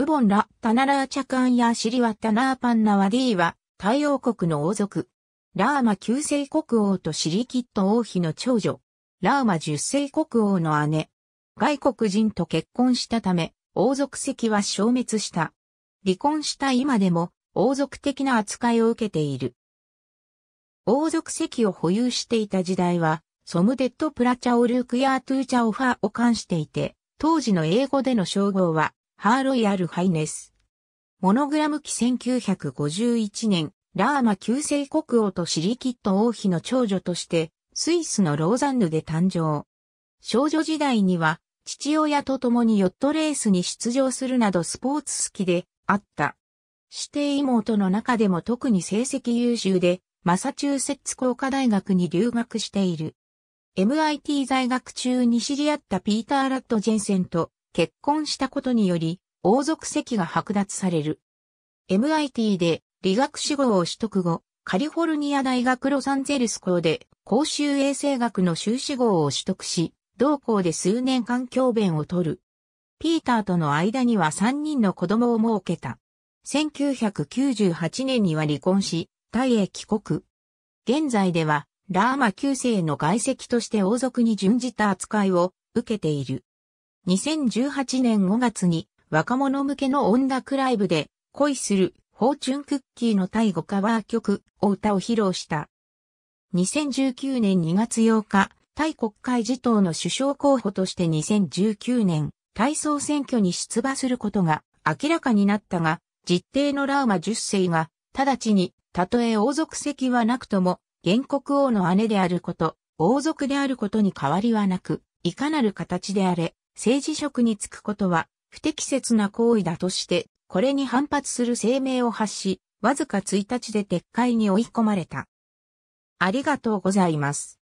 ウボンラ、タナラーチャカンやシリワタナーパンナワディは、太陽国の王族。ラーマ旧世国王とシリキット王妃の長女。ラーマ十世国王の姉。外国人と結婚したため、王族席は消滅した。離婚した今でも、王族的な扱いを受けている。王族席を保有していた時代は、ソムデッドプラチャオルークヤートゥーチャオファーを冠していて、当時の英語での称号は、ハーロイアルハイネス。モノグラム期1951年、ラーマ旧世国王とシリキット王妃の長女として、スイスのローザンヌで誕生。少女時代には、父親と共にヨットレースに出場するなどスポーツ好きであった。指定妹の中でも特に成績優秀で、マサチューセッツ工科大学に留学している。MIT 在学中に知り合ったピーター・ラッド・ジェンセンと結婚したことにより、王族席が剥奪される。MIT で理学士号を取得後、カリフォルニア大学ロサンゼルス校で公衆衛生学の修士号を取得し、同校で数年間教鞭を取る。ピーターとの間には3人の子供を設けた。1998年には離婚し、タイへ帰国。現在では、ラーマ9世の外籍として王族に準じた扱いを受けている。2018年5月に若者向けの音楽ライブで恋するフォーチュンクッキーの第5カバー曲を歌を披露した。2019年2月8日、タイ国会自党の首相候補として2019年、体操選挙に出馬することが明らかになったが、実定のラーマ10世が、直ちに、たとえ王族席はなくとも、原告王の姉であること、王族であることに変わりはなく、いかなる形であれ、政治職に就くことは不適切な行為だとして、これに反発する声明を発し、わずか1日で撤回に追い込まれた。ありがとうございます。